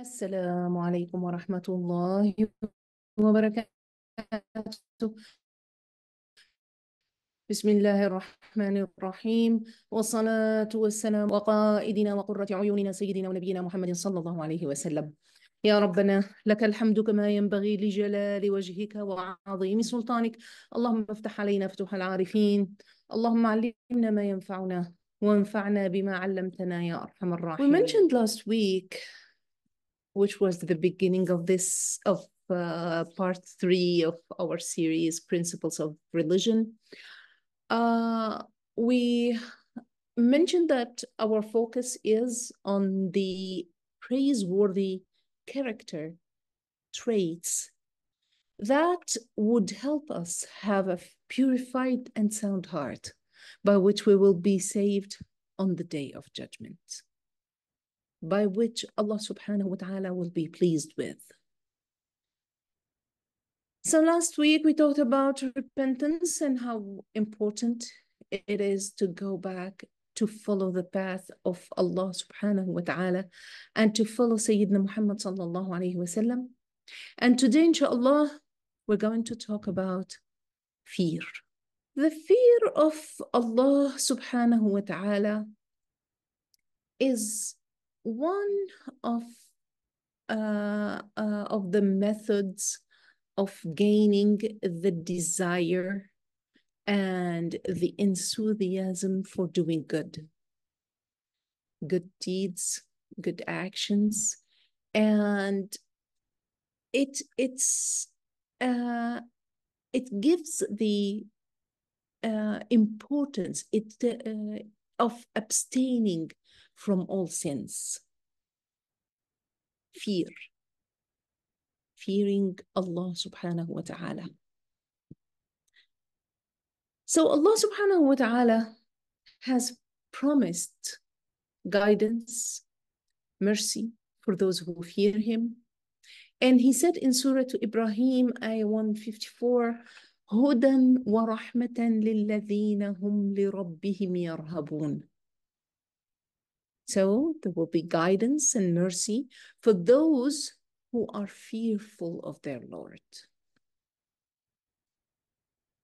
السلام عليكم ورحمة الله وبركاته بسم الله الرحمن الرحيم والصلاة والسلام وقائدنا وقرة عيوننا سيدنا ونبينا محمد صلى الله عليه وسلم يا ربنا لك الحمد كما ينبغي لجلال وجهك وعظيم سلطانك اللهم افتح علينا فتوح العارفين اللهم علمنا ما ينفعنا وانفعنا بما علمتنا يا أرحم الراحمين We mentioned last week which was the beginning of this of uh, part three of our series principles of religion uh, we mentioned that our focus is on the praiseworthy character traits that would help us have a purified and sound heart by which we will be saved on the day of judgment by which Allah subhanahu wa ta'ala will be pleased with. So last week we talked about repentance and how important it is to go back to follow the path of Allah subhanahu wa ta'ala and to follow Sayyidina Muhammad sallallahu alayhi wa sallam. And today inshallah we're going to talk about fear. The fear of Allah subhanahu wa ta'ala is one of uh, uh, of the methods of gaining the desire and the enthusiasm for doing good, good deeds, good actions, and it it's uh, it gives the uh, importance it uh, of abstaining from all sins. Fear. Fearing Allah subhanahu wa ta'ala. So Allah subhanahu wa ta'ala has promised guidance, mercy for those who fear him. And he said in Surah to Ibrahim, ayah 154, هدى ورحمة للذين هم لربهم يرهبون so there will be guidance and mercy for those who are fearful of their Lord.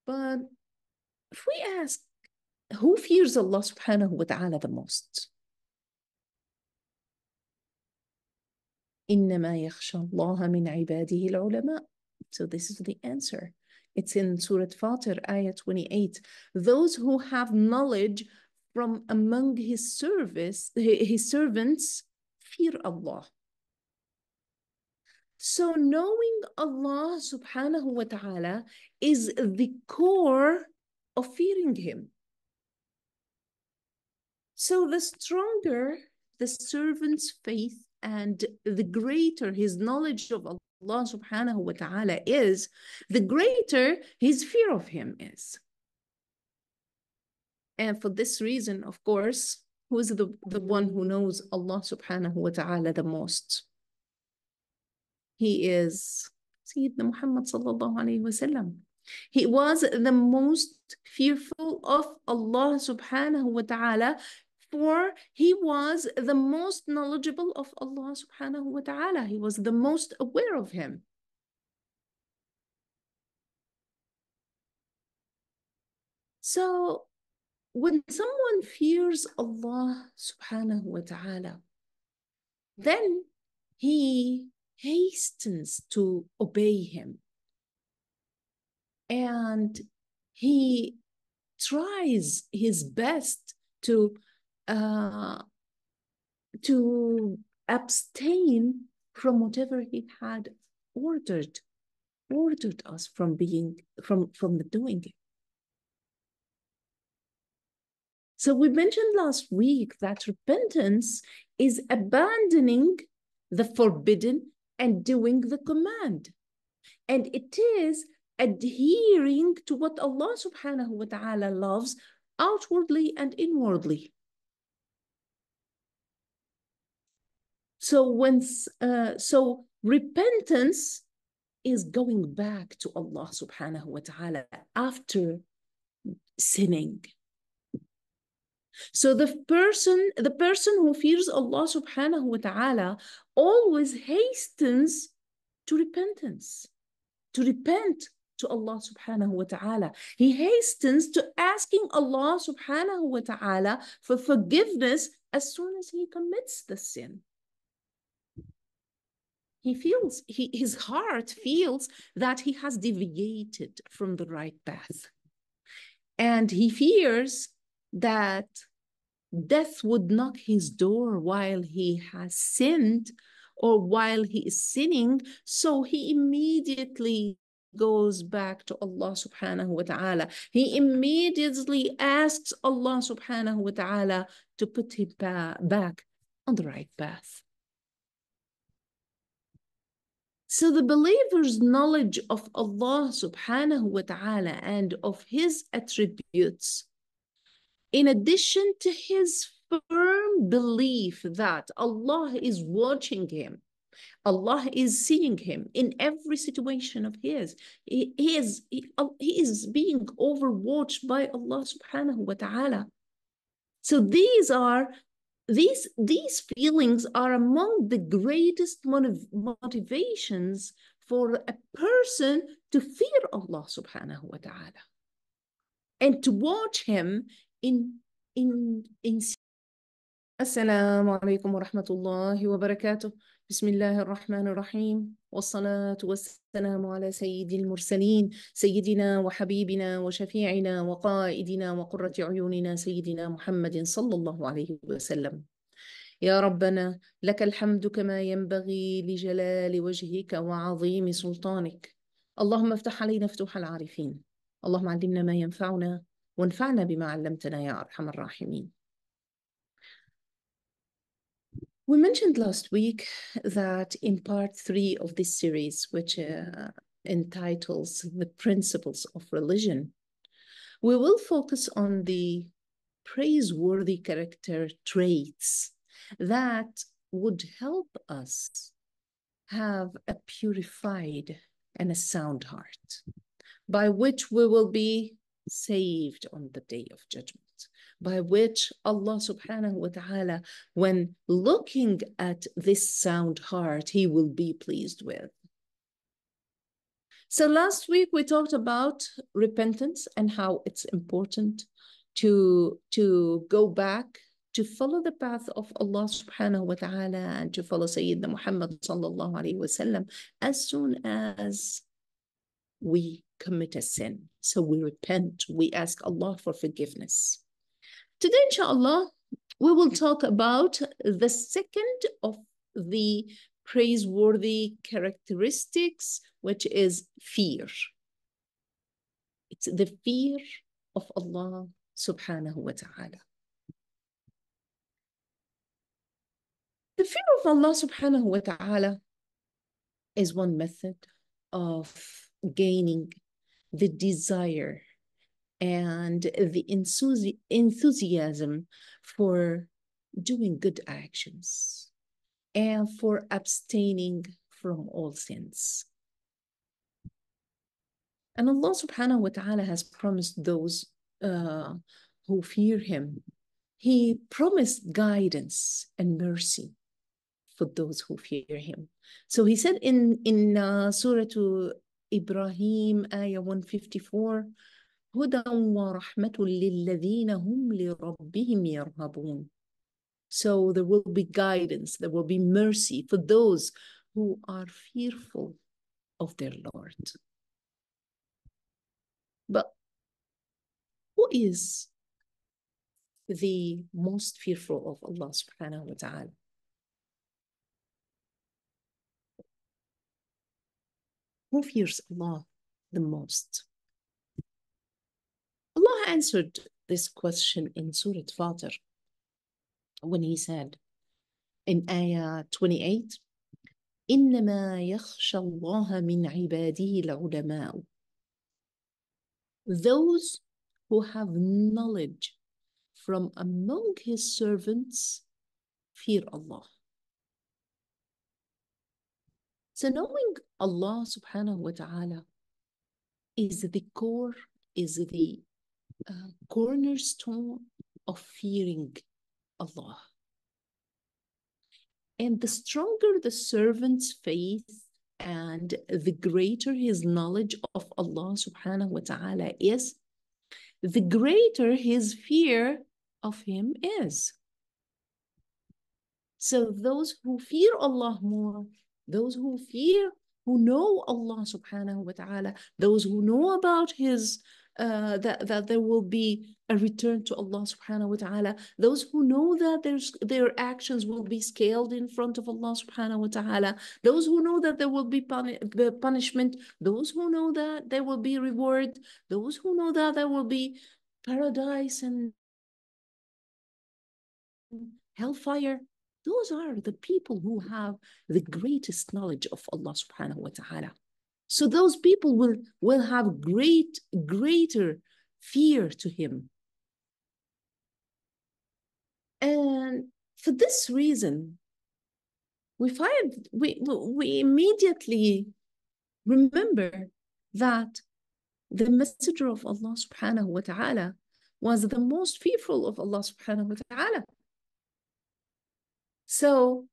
But if we ask, who fears Allah subhanahu wa ta'ala the most? So this is the answer. It's in Surah Fatir, Ayah 28. Those who have knowledge from among his service, his servants fear Allah. So knowing Allah subhanahu wa ta'ala is the core of fearing him. So the stronger the servant's faith and the greater his knowledge of Allah subhanahu wa ta'ala is, the greater his fear of him is. And for this reason, of course, who is the, the one who knows Allah subhanahu wa ta'ala the most? He is Sayyidina Muhammad sallallahu alayhi wa sallam. He was the most fearful of Allah subhanahu wa ta'ala for he was the most knowledgeable of Allah subhanahu wa ta'ala. He was the most aware of him. So when someone fears Allah subhanahu wa ta'ala, then he hastens to obey him. And he tries his best to uh, to abstain from whatever he had ordered ordered us from being from from doing it So we mentioned last week that repentance is abandoning the forbidden and doing the command. And it is adhering to what Allah subhanahu wa ta'ala loves outwardly and inwardly. So when uh, so repentance is going back to Allah subhanahu wa ta'ala after sinning. So the person, the person who fears Allah subhanahu wa ta'ala always hastens to repentance, to repent to Allah subhanahu wa ta'ala. He hastens to asking Allah subhanahu wa ta'ala for forgiveness as soon as he commits the sin. He feels, he, his heart feels that he has deviated from the right path. And he fears that death would knock his door while he has sinned or while he is sinning. So he immediately goes back to Allah subhanahu wa ta'ala. He immediately asks Allah subhanahu wa ta'ala to put him back on the right path. So the believer's knowledge of Allah subhanahu wa ta'ala and of his attributes in addition to his firm belief that Allah is watching him, Allah is seeing him in every situation of his. He, he is, he, he is being overwatched by Allah subhanahu wa ta'ala. So these are these these feelings are among the greatest motiv- motivations for a person to fear Allah subhanahu wa ta'ala and to watch him إن إن إن السلام عليكم ورحمة الله وبركاته بسم الله الرحمن الرحيم والصلاة والسلام على سيد المرسلين سيدنا وحبيبنا وشفيعنا وقائدنا وقرة عيوننا سيدنا محمد صلى الله عليه وسلم يا ربنا لك الحمد كما ينبغي لجلال وجهك وعظيم سلطانك اللهم افتح علينا فتوح العارفين اللهم علمنا ما ينفعنا وانفعنا بما علمتنا يا أرحم الراحمين. We mentioned last week that in part three of this series, which uh, entitles The Principles of Religion, we will focus on the praiseworthy character traits that would help us have a purified and a sound heart, by which we will be saved on the day of judgment by which Allah subhanahu wa ta'ala when looking at this sound heart he will be pleased with so last week we talked about repentance and how it's important to to go back to follow the path of Allah subhanahu wa ta'ala and to follow Sayyidina Muhammad sallallahu alayhi wa sallam as soon as we commit a sin. So we repent, we ask Allah for forgiveness. Today, inshallah, we will talk about the second of the praiseworthy characteristics, which is fear. It's the fear of Allah subhanahu wa ta'ala. The fear of Allah subhanahu wa ta'ala is one method of gaining the desire and the enthusiasm for doing good actions and for abstaining from all sins. And Allah subhanahu wa ta'ala has promised those uh, who fear Him. He promised guidance and mercy for those who fear Him. So He said in, in uh, Surah إبراهيم آية 154 هدى ورحمة للذين هم لربهم يرهبون So there will be guidance, there will be mercy for those who are fearful of their Lord. But who is the most fearful of Allah subhanahu wa ta'ala? Who fears Allah the most? Allah answered this question in Surah Fatir when he said in Ayah 28, إنما يخشى الله من عباده العلماء Those who have knowledge from among his servants fear Allah. So knowing Allah subhanahu wa ta'ala is the core, is the uh, cornerstone of fearing Allah. And the stronger the servant's faith and the greater his knowledge of Allah subhanahu wa ta'ala is, the greater his fear of him is. So those who fear Allah more, those who fear, who know Allah subhanahu wa ta'ala, those who know about His, uh, that, that there will be a return to Allah subhanahu wa ta'ala, those who know that there's, their actions will be scaled in front of Allah subhanahu wa ta'ala, those who know that there will be puni- punishment, those who know that there will be reward, those who know that there will be paradise and hellfire those are the people who have the greatest knowledge of Allah subhanahu wa ta'ala. So those people will, will have great, greater fear to him. And for this reason, we find we, we immediately remember that the messenger of Allah subhanahu wa ta'ala was the most fearful of Allah subhanahu wa ta'ala. So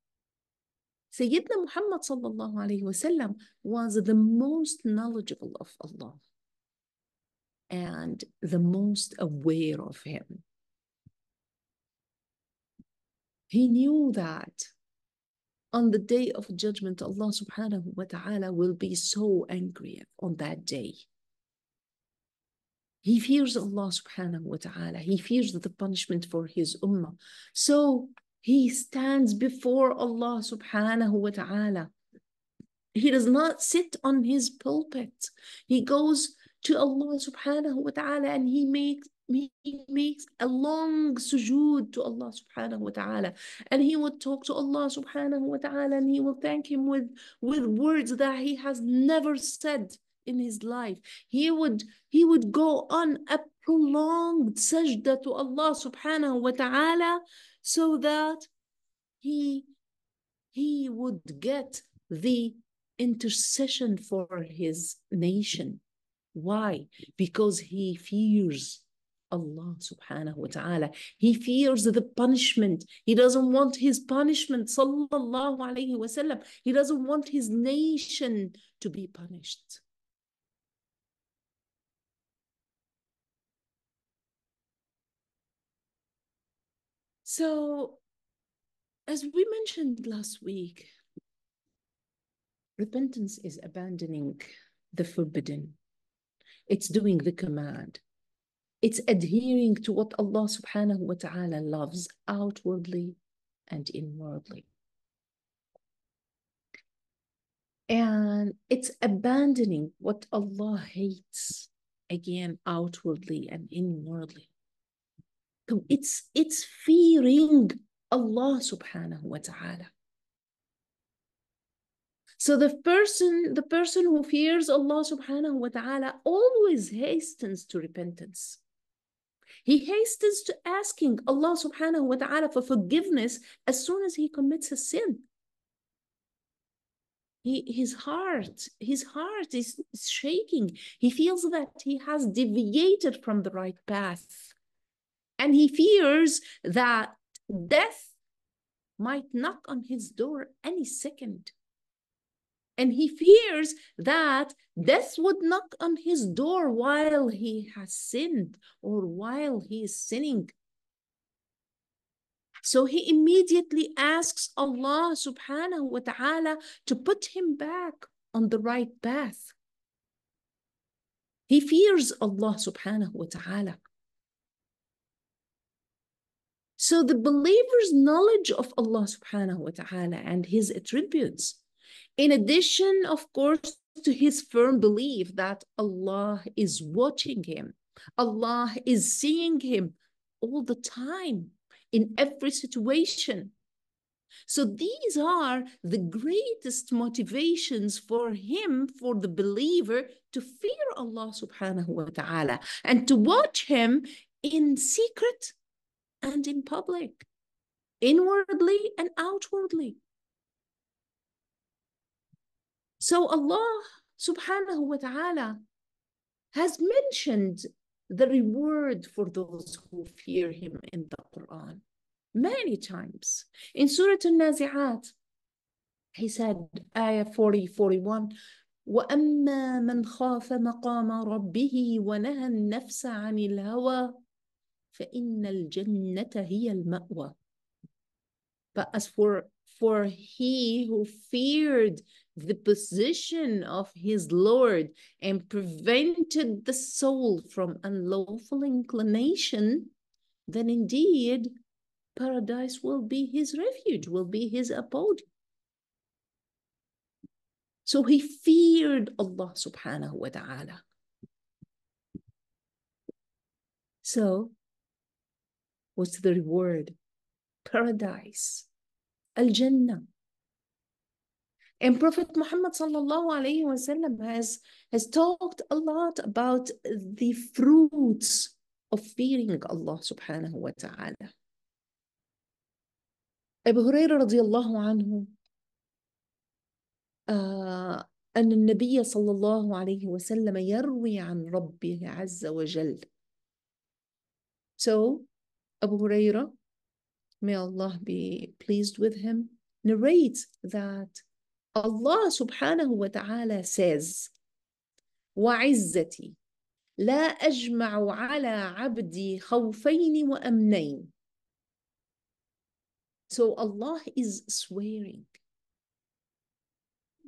Sayyidina Muhammad sallallahu alayhi wasallam was the most knowledgeable of Allah and the most aware of him. He knew that on the day of judgment, Allah subhanahu wa ta'ala will be so angry on that day. He fears Allah subhanahu wa ta'ala. He fears the punishment for his ummah. So he stands before Allah subhanahu wa ta'ala. He does not sit on his pulpit. He goes to Allah subhanahu wa ta'ala and he makes he makes a long sujood to Allah subhanahu wa ta'ala and he would talk to Allah subhanahu wa ta'ala and he will thank him with with words that he has never said in his life he would he would go on a prolonged sajda to Allah subhanahu wa ta'ala so that he, he would get the intercession for his nation. Why? Because he fears Allah subhanahu wa ta'ala. He fears the punishment. He doesn't want his punishment, sallallahu alayhi wasallam. He doesn't want his nation to be punished. So, as we mentioned last week, repentance is abandoning the forbidden, it's doing the command, it's adhering to what Allah subhanahu wa ta'ala loves outwardly and inwardly. And it's abandoning what Allah hates again outwardly and inwardly. So it's it's fearing Allah subhanahu wa ta'ala. So the person, the person who fears Allah subhanahu wa ta'ala always hastens to repentance. He hastens to asking Allah subhanahu wa ta'ala for forgiveness as soon as he commits a sin. He, his heart, his heart is shaking. He feels that he has deviated from the right path. And he fears that death might knock on his door any second. And he fears that death would knock on his door while he has sinned or while he is sinning. So he immediately asks Allah subhanahu wa ta'ala to put him back on the right path. He fears Allah subhanahu wa ta'ala. So the believer's knowledge of Allah subhanahu wa ta'ala and his attributes, in addition, of course, to his firm belief that Allah is watching him, Allah is seeing him all the time in every situation. So these are the greatest motivations for him, for the believer, to fear Allah subhanahu wa ta'ala and to watch him in secret and in public, inwardly and outwardly. So Allah subhanahu wa ta'ala has mentioned the reward for those who fear him in the Quran many times. In Surah al naziat he said, ayah 40, 41, وَأَمَّا مَنْ خَافَ مَقَامَ رَبِّهِ وَنَهَى النَّفْسَ عَنِ الْهَوَى فإن الجنة هي المأوى. But as for for he who feared the position of his Lord and prevented the soul from unlawful inclination, then indeed paradise will be his refuge, will be his abode. So he feared Allah subhanahu wa ta'ala. So What's the reward? Paradise. Al-Jannah. And Prophet Muhammad وسلم, has, has talked a lot about the fruits of fearing Allah subhanahu wa ta'ala. Abu Huraira radiallahu anhu, uh, أن النبي صلى الله عليه وسلم يروي عن ربه عز وجل. So Abu Huraira, may Allah be pleased with him, narrates that Allah subhanahu wa ta'ala says, وعزتي لا أجمع على عبدي خوفين وأمنين. So Allah is swearing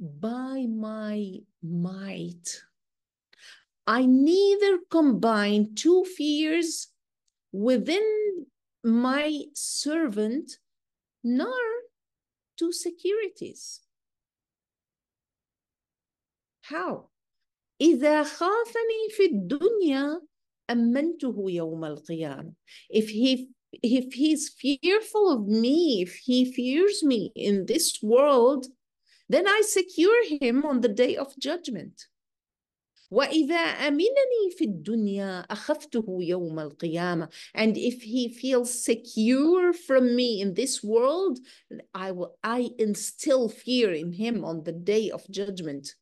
by my might. I neither combine two fears within my servant nor to securities. How? إذا خافني If he if he's fearful of me, if he fears me in this world, then I secure him on the day of judgment. وإذا أمنني في الدنيا يوم القيامة and if he feels secure from me in this world I will I instill fear in him on the day of judgment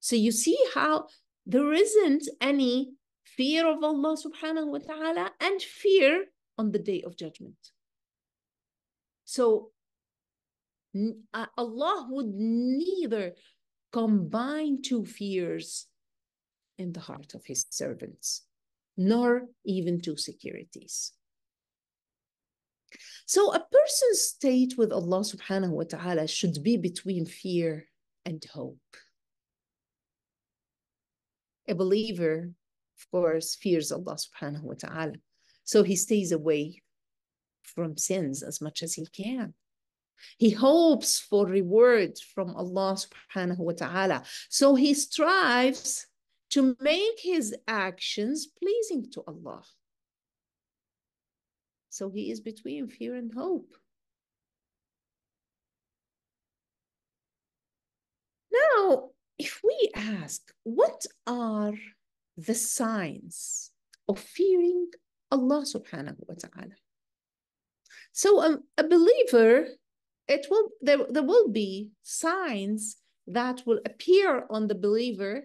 so you see how there isn't any fear of Allah subhanahu wa ta'ala and fear on the day of judgment so uh, Allah would neither combine two fears in the heart of his servants, nor even two securities. So a person's state with Allah subhanahu wa ta'ala should be between fear and hope. A believer, of course, fears Allah subhanahu wa ta'ala. So he stays away from sins as much as he can. He hopes for reward from Allah subhanahu wa ta'ala. So he strives to make his actions pleasing to Allah. So he is between fear and hope. Now, if we ask, what are the signs of fearing Allah subhanahu wa ta'ala? So um, a believer it will there, there will be signs that will appear on the believer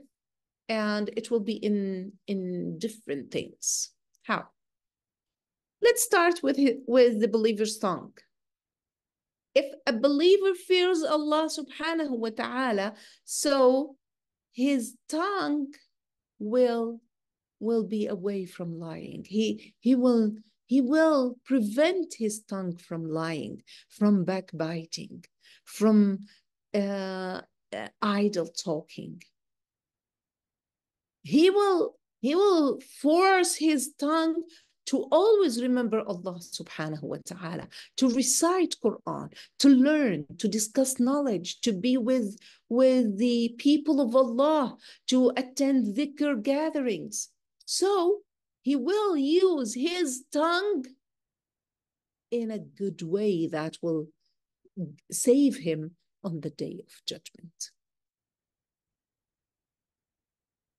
and it will be in in different things how let's start with with the believer's tongue if a believer fears allah subhanahu wa ta'ala so his tongue will will be away from lying he he will he will prevent his tongue from lying, from backbiting, from uh, uh, idle talking. He will, he will force his tongue to always remember Allah subhanahu wa ta'ala, to recite Quran, to learn, to discuss knowledge, to be with, with the people of Allah, to attend dhikr gatherings. So he will use his tongue in a good way that will save him on the day of judgment.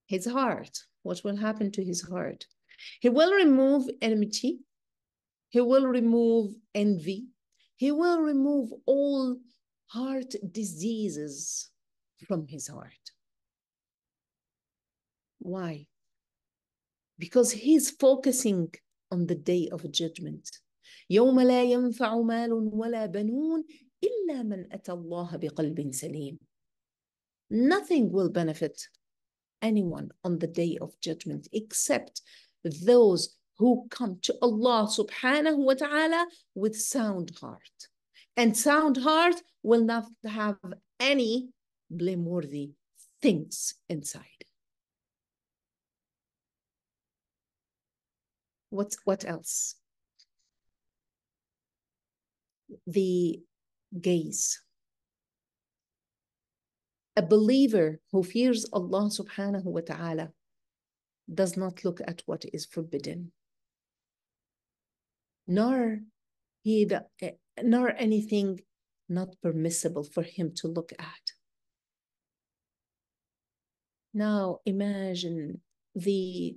His heart, what will happen to his heart? He will remove enmity, he will remove envy, he will remove all heart diseases from his heart. Why? because he's focusing on the day of judgment يوم لا ينفع مال ولا بنون إلا من أتى الله بقلب سليم Nothing will benefit anyone on the day of judgment except those who come to Allah subhanahu wa ta'ala with sound heart. And sound heart will not have any blameworthy things inside. What, what else? The gaze. A believer who fears Allah subhanahu wa ta'ala does not look at what is forbidden, nor he the, nor anything not permissible for him to look at. Now imagine the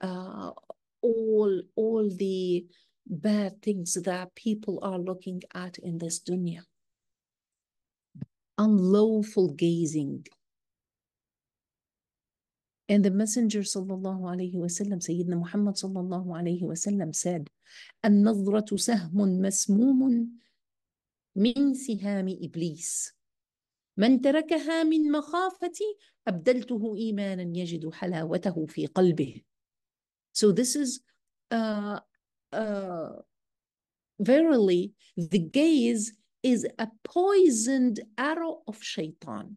uh, all all the bad things that people are looking at in this dunya unlawful gazing and the messenger sallallahu alayhi wasallam sayyidina muhammad sallallahu alayhi wasallam said النظرة سهم مسموم min سهام إبليس من تركها من مخافتي أبدلته إيمانا يجد حلاوته في قلبه so this is uh, uh, verily the gaze is a poisoned arrow of shaitan.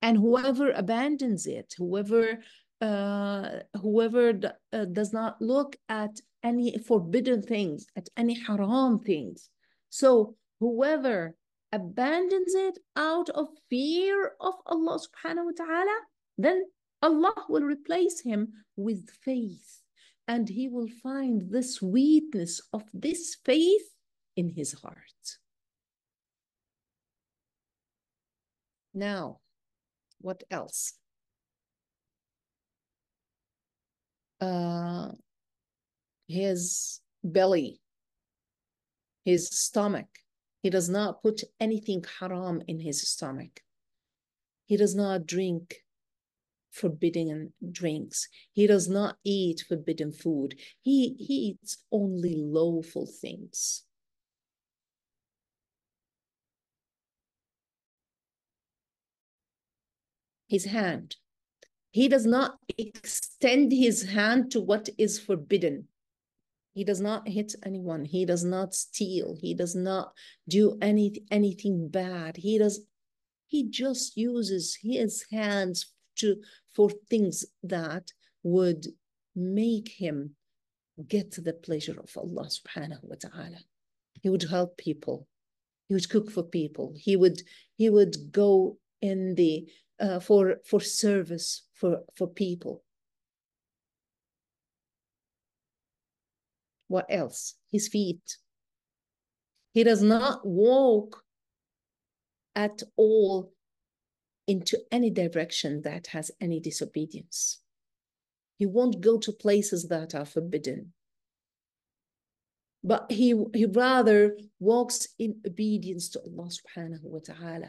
And whoever abandons it, whoever uh, whoever uh, does not look at any forbidden things, at any haram things. So whoever abandons it out of fear of Allah subhanahu wa ta'ala, then Allah will replace him with faith and he will find the sweetness of this faith in his heart. Now, what else? Uh, his belly, his stomach. He does not put anything haram in his stomach. He does not drink forbidden drinks. He does not eat forbidden food. He, he eats only lawful things. His hand. He does not extend his hand to what is forbidden. He does not hit anyone. He does not steal. He does not do any, anything bad. He does he just uses his hands to for things that would make him get the pleasure of Allah subhanahu wa ta'ala. He would help people. He would cook for people. He would he would go in the uh, for for service for for people. What else? His feet. He does not walk at all into any direction that has any disobedience. He won't go to places that are forbidden. But he, he rather walks in obedience to Allah subhanahu wa ta'ala.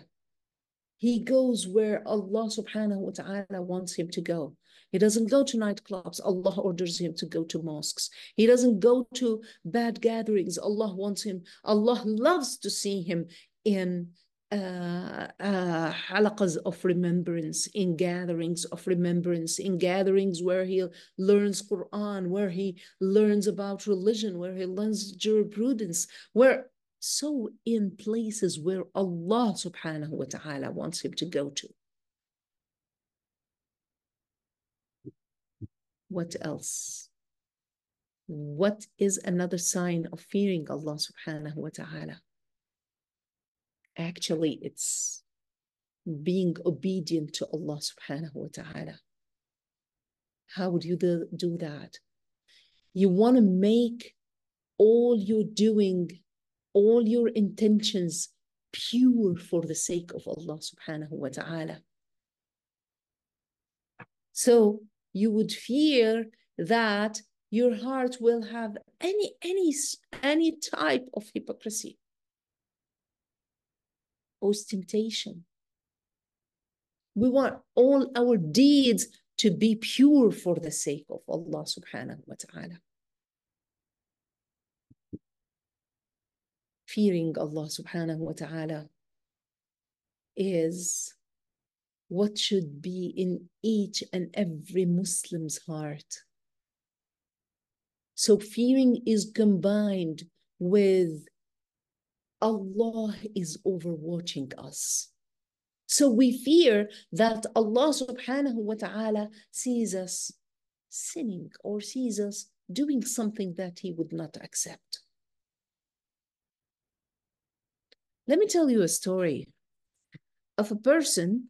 He goes where Allah subhanahu wa ta'ala wants him to go. He doesn't go to nightclubs. Allah orders him to go to mosques. He doesn't go to bad gatherings. Allah wants him. Allah loves to see him in uh, uh, halakas of remembrance, in gatherings of remembrance, in gatherings where he learns Quran, where he learns about religion, where he learns jurisprudence, where so in places where Allah subhanahu wa ta'ala wants him to go to. What else? What is another sign of fearing Allah subhanahu wa ta'ala? actually it's being obedient to Allah subhanahu wa ta'ala. How would you do that? You want to make all you're doing, all your intentions pure for the sake of Allah subhanahu wa ta'ala. So you would fear that your heart will have any any any type of hypocrisy ostentation. We want all our deeds to be pure for the sake of Allah subhanahu wa ta'ala. Fearing Allah subhanahu wa ta'ala is what should be in each and every Muslim's heart. So fearing is combined with Allah is overwatching us. So we fear that Allah subhanahu wa ta'ala sees us sinning or sees us doing something that he would not accept. Let me tell you a story of a person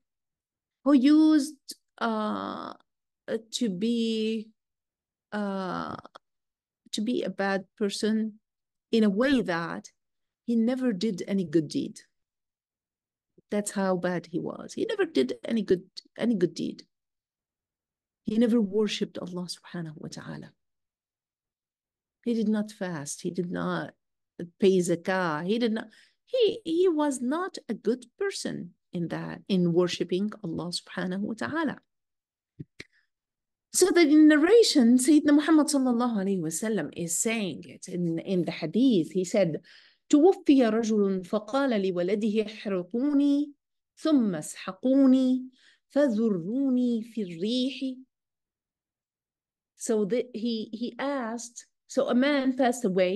who used uh, to be uh, to be a bad person in a way that he never did any good deed. That's how bad he was. He never did any good any good deed. He never worshipped Allah subhanahu wa ta'ala. He did not fast. He did not pay zakah. He did not he he was not a good person in that in worshiping Allah subhanahu wa ta'ala. So that in narration, Sayyidina Muhammad sallallahu alayhi wasallam is saying it in, in the hadith. He said, توفي رجل فقال لولده احرقوني ثم اسحقوني فذروني في الريح so that he he asked so a man passed away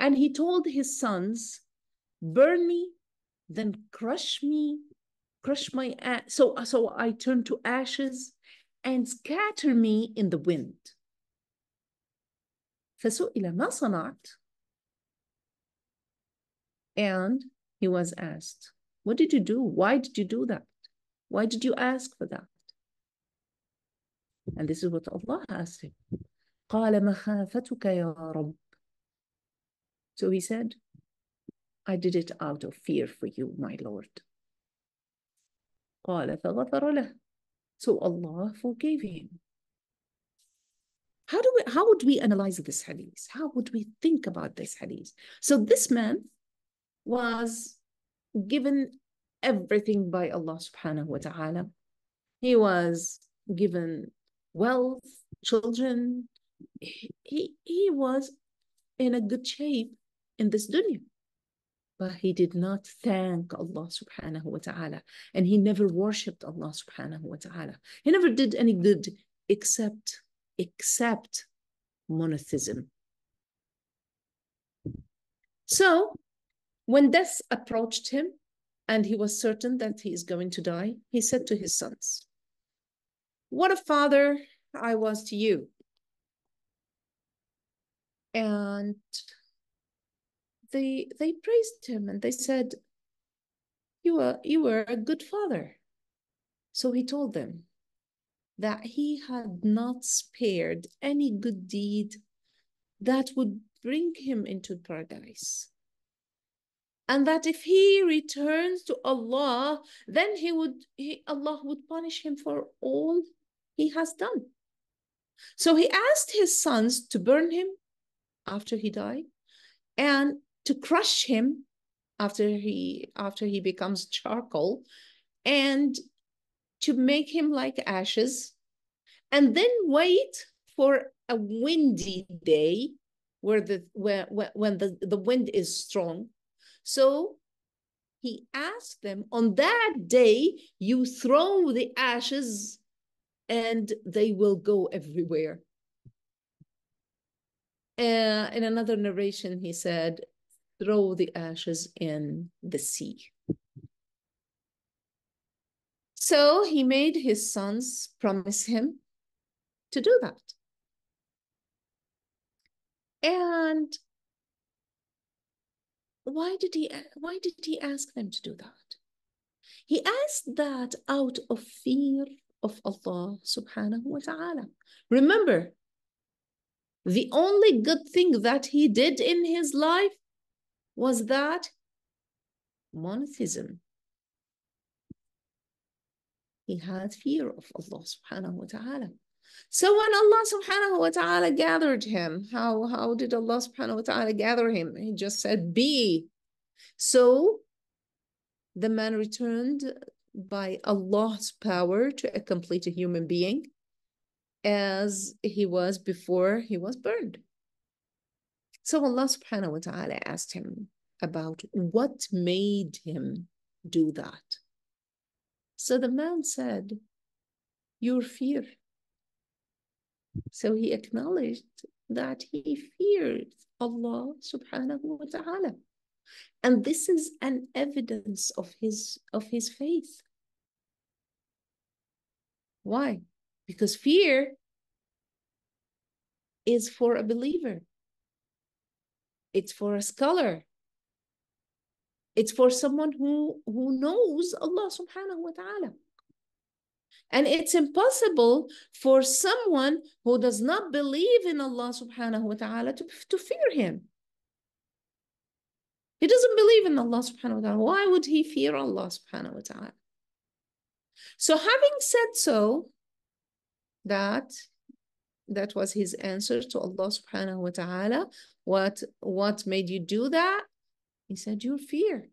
and he told his sons burn me then crush me crush my ass so so i turn to ashes and scatter me in the wind فسئل ما صنعت and he was asked, What did you do? Why did you do that? Why did you ask for that? And this is what Allah asked him. قال مخافتك يا رب. So he said, I did it out of fear for you, my Lord. قال فغفر له. So Allah forgave him. How do we how would we analyze this hadith? How would we think about this hadith? So this man was given everything by Allah subhanahu wa ta'ala. He was given wealth, children. He, he was in a good shape in this dunya. But he did not thank Allah subhanahu wa ta'ala. And he never worshipped Allah subhanahu wa ta'ala. He never did any good except except monotheism. So when death approached him, and he was certain that he is going to die, he said to his sons, What a father I was to you. And they they praised him and they said, You were you were a good father. So he told them that he had not spared any good deed that would bring him into paradise and that if he returns to Allah, then he would he, Allah would punish him for all he has done. So he asked his sons to burn him after he died and to crush him after he after he becomes charcoal and to make him like ashes and then wait for a windy day where the where, where when the, the wind is strong so he asked them, On that day, you throw the ashes and they will go everywhere. Uh, in another narration, he said, Throw the ashes in the sea. So he made his sons promise him to do that. And why did he why did he ask them to do that he asked that out of fear of allah subhanahu wa ta'ala remember the only good thing that he did in his life was that monotheism he had fear of allah subhanahu wa ta'ala so when Allah subhanahu wa ta'ala gathered him, how, how did Allah subhanahu wa ta'ala gather him? He just said, be. So the man returned by Allah's power to a complete human being as he was before he was burned. So Allah subhanahu wa ta'ala asked him about what made him do that. So the man said, Your fear. So he acknowledged that he feared Allah subhanahu wa ta'ala. And this is an evidence of his of his faith. Why? Because fear is for a believer. It's for a scholar. It's for someone who, who knows Allah subhanahu wa ta'ala. And it's impossible for someone who does not believe in Allah subhanahu wa ta'ala to, to fear him. He doesn't believe in Allah subhanahu wa ta'ala. Why would he fear Allah subhanahu wa ta'ala? So having said so, that that was his answer to Allah subhanahu wa ta'ala. What what made you do that? He said, Your fear.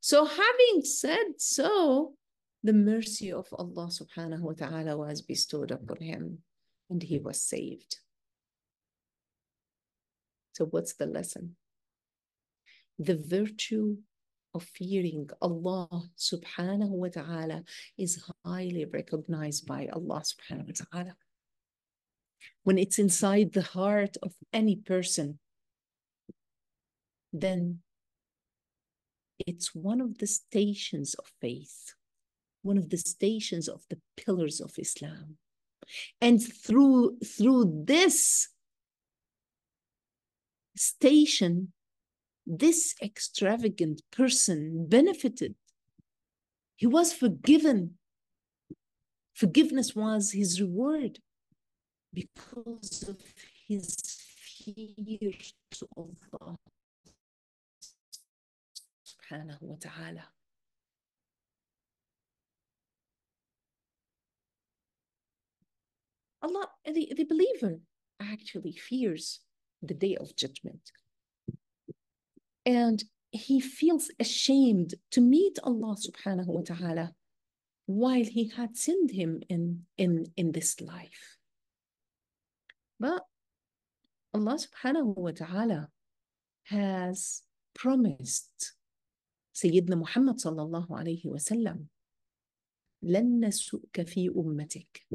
So having said so, the mercy of Allah subhanahu wa ta'ala was bestowed upon him and he was saved. So, what's the lesson? The virtue of fearing Allah subhanahu wa ta'ala is highly recognized by Allah subhanahu wa ta'ala. When it's inside the heart of any person, then it's one of the stations of faith one of the stations of the pillars of Islam. And through, through this station, this extravagant person benefited. He was forgiven. Forgiveness was his reward because of his fear to Allah subhanahu wa ta'ala. Allah, the, the believer actually fears the day of judgment. And he feels ashamed to meet Allah subhanahu wa ta'ala while he had sinned him in, in, in this life. But Allah subhanahu wa ta'ala has promised Sayyidina Muhammad صلى الله عليه وسلم لن نسؤك في أمتك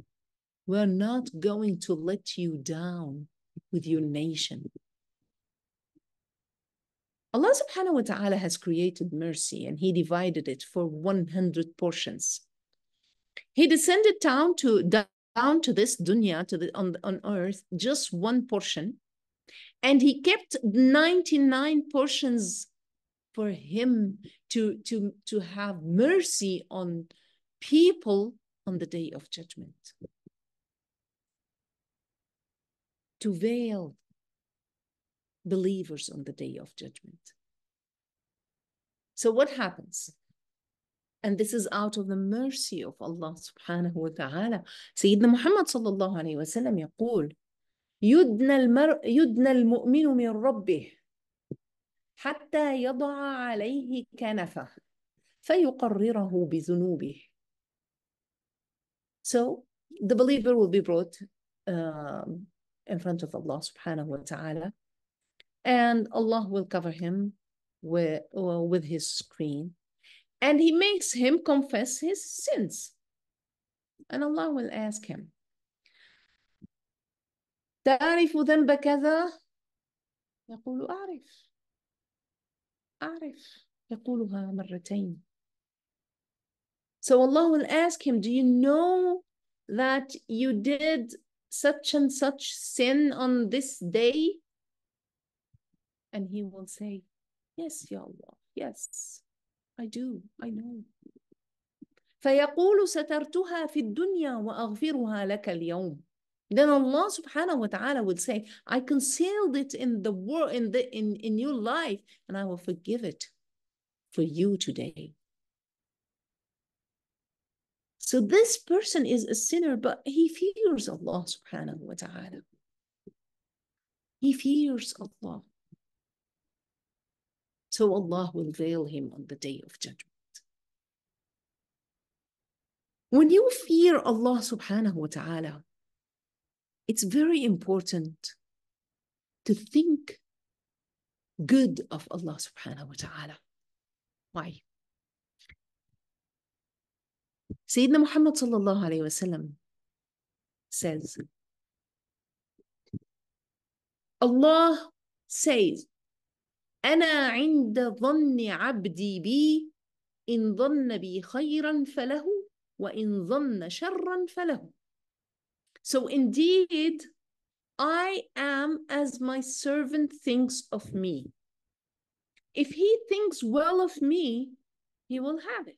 we're not going to let you down with your nation. Allah subhanahu wa ta'ala has created mercy and he divided it for 100 portions. He descended down to down to this dunya to the on, on earth just one portion and he kept 99 portions for him to to to have mercy on people on the day of judgment to veil believers on the day of judgment. So, what happens? And this is out of the mercy of Allah subhanahu wa ta'ala. سيدنا Muhammad صلى الله عليه وسلم يقول يدنى, المر... يدنى المؤمن من ربه حتى يضع عليه كنفه فيقرره بذنوبه. So the believer will be brought um, in front of Allah subhanahu wa ta'ala. And Allah will cover him with, with his screen. And he makes him confess his sins. And Allah will ask him, تعرف ذنب كذا؟ يقول أعرف أعرف يقولها مرتين So Allah will ask him, do you know that you did such and such sin on this day? And he will say, Yes, Ya Allah, yes, I do, I know. فيقول سترتها في الدنيا وأغفرها لك اليوم. Then Allah subhanahu wa ta'ala would say, I concealed it in the world in the in, in your life, and I will forgive it for you today. So this person is a sinner, but he fears Allah subhanahu wa ta'ala. He fears Allah. So Allah will veil him on the day of judgment. When you fear Allah subhanahu wa ta'ala, it's very important to think good of Allah subhanahu wa ta'ala. Why? Sayyidina Muhammad wasallam says, Allah says, أنا عند ظن عبدي بي إن ظن بي خيرا فله وإن ظن شرا فله. So indeed, I am as my servant thinks of me. If he thinks well of me, he will have it.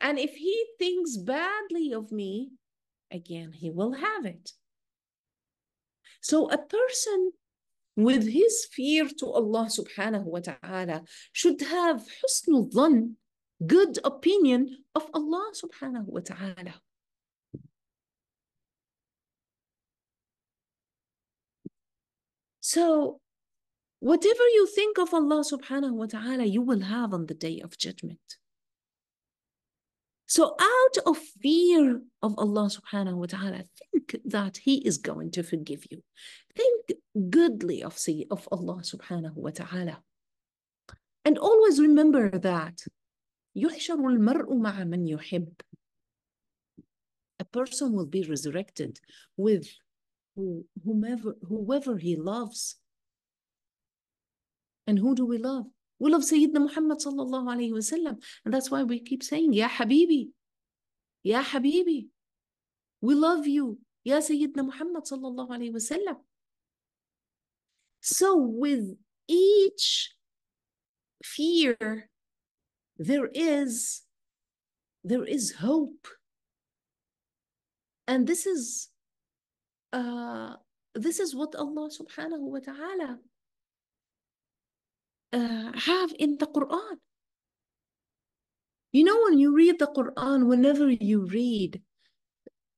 And if he thinks badly of me, again, he will have it. So a person with his fear to Allah subhanahu wa ta'ala should have husnul dhan, good opinion of Allah subhanahu wa ta'ala. So whatever you think of Allah subhanahu wa ta'ala, you will have on the day of judgment. So out of fear of Allah subhanahu wa ta'ala, think that he is going to forgive you. Think goodly of, of Allah subhanahu wa ta'ala. And always remember that يُحْشَرُ الْمَرْءُ مَعَ مَنْ يُحِبُّ A person will be resurrected with whomever, whoever he loves. And who do we love? We love Sayyidina Muhammad sallallahu alayhi wasallam. And that's why we keep saying, Ya Habibi, Ya Habibi, we love you, Ya Sayyidina Muhammad sallallahu alayhi wasallam. So with each fear, there is, there is hope. And this is, uh, this is what Allah subhanahu wa ta'ala uh, have in the Quran. You know, when you read the Quran, whenever you read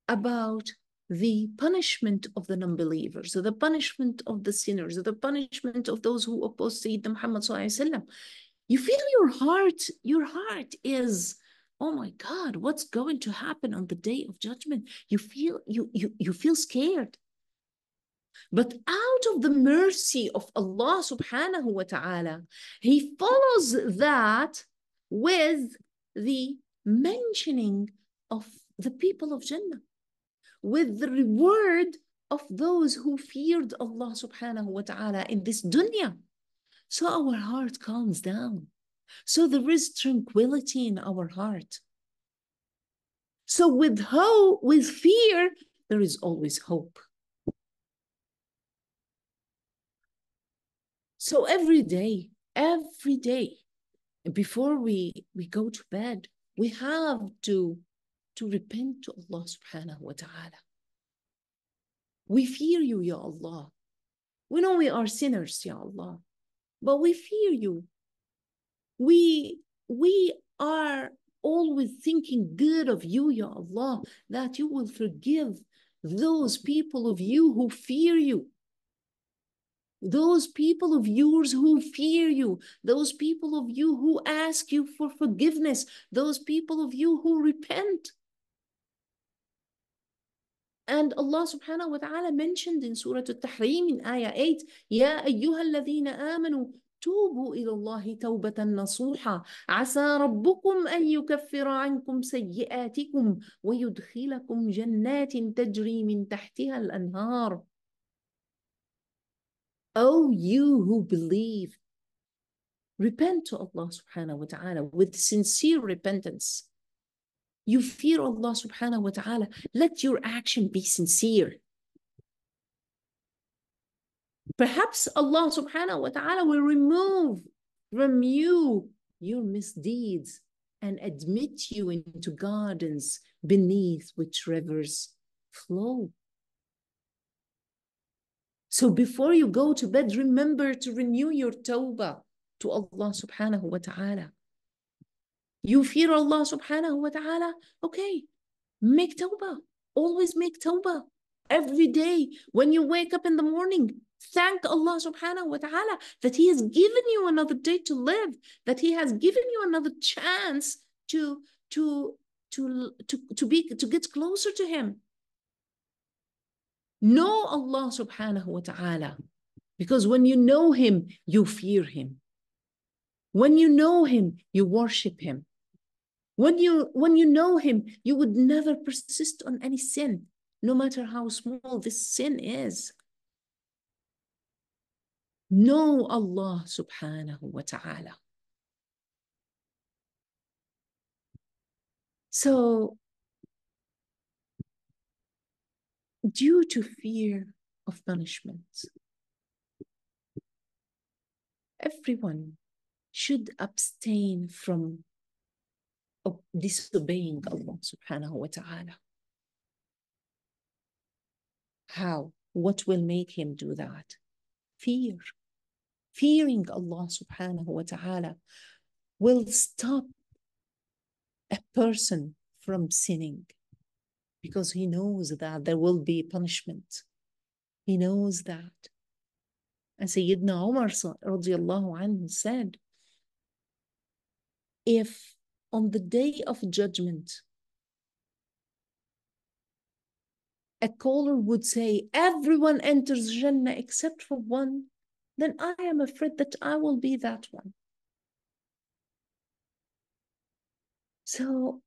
about the punishment of the non-believers, or the punishment of the sinners, or the punishment of those who oppose Sayyidina Muhammad وسلم, you feel your heart, your heart is, oh my God, what's going to happen on the day of judgment? You feel you you you feel scared. But out of the mercy of Allah subhanahu wa ta'ala, He follows that with the mentioning of the people of Jannah, with the reward of those who feared Allah subhanahu wa ta'ala in this dunya. So our heart calms down. So there is tranquility in our heart. So with hope, with fear, there is always hope. So every day, every day, before we, we go to bed, we have to, to repent to Allah subhanahu wa ta'ala. We fear you, Ya Allah. We know we are sinners, Ya Allah, but we fear you. We, we are always thinking good of you, Ya Allah, that you will forgive those people of you who fear you those people of yours who fear you, those people of you who ask you for forgiveness, those people of you who repent. And Allah subhanahu wa ta'ala mentioned in Surah Al-Tahrim in Ayah 8, Ya ayyuhal ladhina amanu, tubu ila Allahi tawbatan nasuha, asa rabbukum an yukaffira ankum sayyiatikum, wa yudkhilakum jannatin tajri min tahtiha al-anhar. Oh, you who believe, repent to Allah subhanahu wa ta'ala with sincere repentance. You fear Allah subhanahu wa ta'ala. Let your action be sincere. Perhaps Allah subhanahu wa ta'ala will remove from you your misdeeds and admit you into gardens beneath which rivers flow. So before you go to bed, remember to renew your tawbah to Allah subhanahu wa ta'ala. You fear Allah subhanahu wa ta'ala? Okay, make tawbah. Always make tawbah. Every day when you wake up in the morning, thank Allah subhanahu wa ta'ala that He has given you another day to live, that He has given you another chance to to to to to be to get closer to Him. Know Allah subhanahu wa ta'ala. Because when you know Him, you fear Him. When you know Him, you worship Him. When you, when you know Him, you would never persist on any sin, no matter how small this sin is. Know Allah subhanahu wa ta'ala. So due to fear of punishment. Everyone should abstain from disobeying Allah subhanahu wa ta'ala. How? What will make him do that? Fear. Fearing Allah subhanahu wa ta'ala will stop a person from sinning because he knows that there will be punishment. He knows that. And Sayyidina Umar radiallahu anhu said, if on the day of judgment, a caller would say, everyone enters Jannah except for one, then I am afraid that I will be that one. So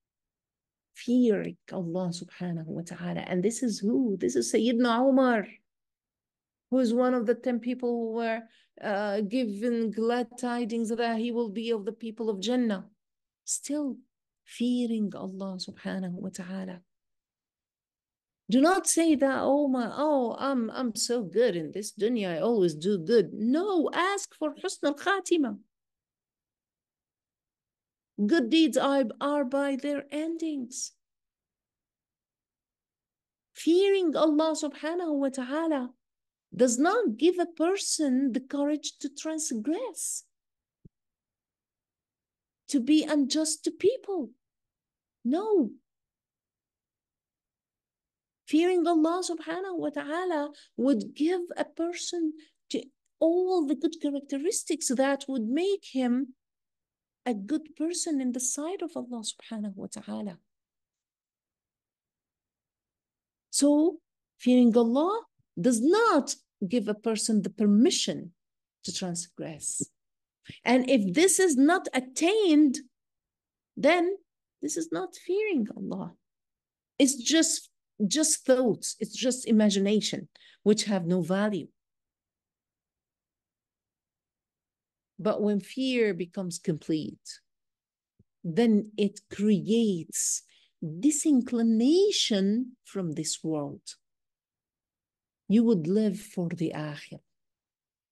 fearing Allah subhanahu wa ta'ala. And this is who? This is Sayyidina Umar, who is one of the 10 people who were uh, given glad tidings that he will be of the people of Jannah. Still fearing Allah subhanahu wa ta'ala. Do not say that, oh my, oh, I'm I'm so good in this dunya, I always do good. No, ask for husn al khatima. Good deeds are, are by their endings. Fearing Allah subhanahu wa ta'ala does not give a person the courage to transgress, to be unjust to people. No. Fearing Allah subhanahu wa ta'ala would give a person to all the good characteristics that would make him a good person in the sight of Allah subhanahu wa ta'ala. So, fearing Allah does not give a person the permission to transgress. And if this is not attained, then this is not fearing Allah. It's just just thoughts, it's just imagination, which have no value. But when fear becomes complete, then it creates disinclination from this world. You would live for the akhir.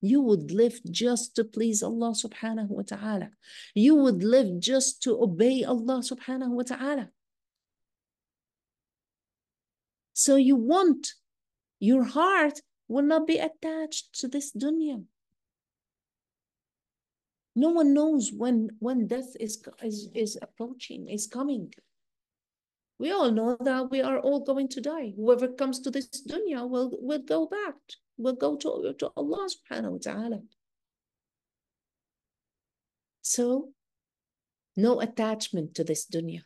You would live just to please Allah subhanahu wa ta'ala. You would live just to obey Allah subhanahu wa ta'ala. So you want, your heart will not be attached to this dunya. No one knows when, when death is, is, is approaching, is coming. We all know that we are all going to die. Whoever comes to this dunya will, will go back, will go to, to Allah subhanahu wa ta'ala. So, no attachment to this dunya.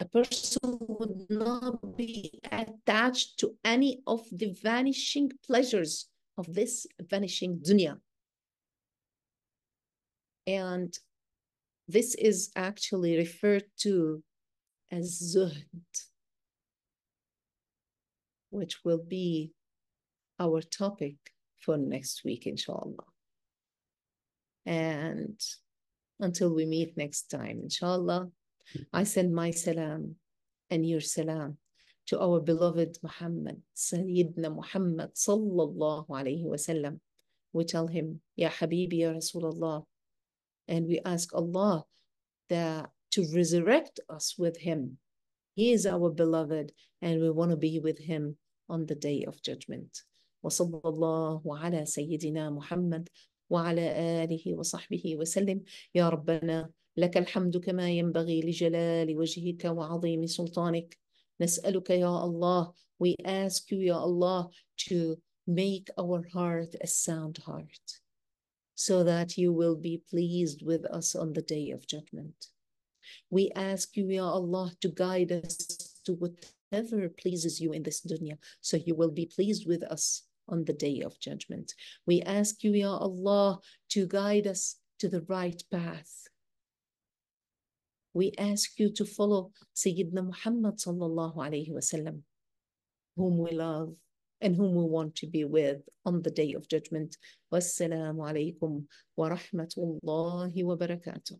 A person would not be attached to any of the vanishing pleasures of this vanishing dunya. And this is actually referred to as zuhd, which will be our topic for next week, inshallah. And until we meet next time, inshallah, hmm. I send my salam and your salam to our beloved Muhammad, Sayyidina Muhammad sallallahu alayhi wasallam. We tell him, Ya Habibi, Ya Rasulullah. And we ask Allah that to resurrect us with him. He is our beloved and we want to be with him on the day of judgment. وصلى ala Sayyidina Muhammad محمد وعلى آله وصحبه وسلم يا ربنا لك الحمد كما ينبغي لجلال وجهك وعظيم سلطانك we ask you Ya Allah, to make our heart a sound heart so that you will be pleased with us on the day of judgment. We ask you, Ya Allah, to guide us to whatever pleases you in this dunya, so you will be pleased with us on the day of judgment. We ask you, Ya Allah, to guide us to the right path we ask you to follow Sayyidina Muhammad sallallahu alayhi wasallam, whom we love and whom we want to be with on the day of judgment. Wassalamu alaykum wa rahmatullahi wa barakatuh.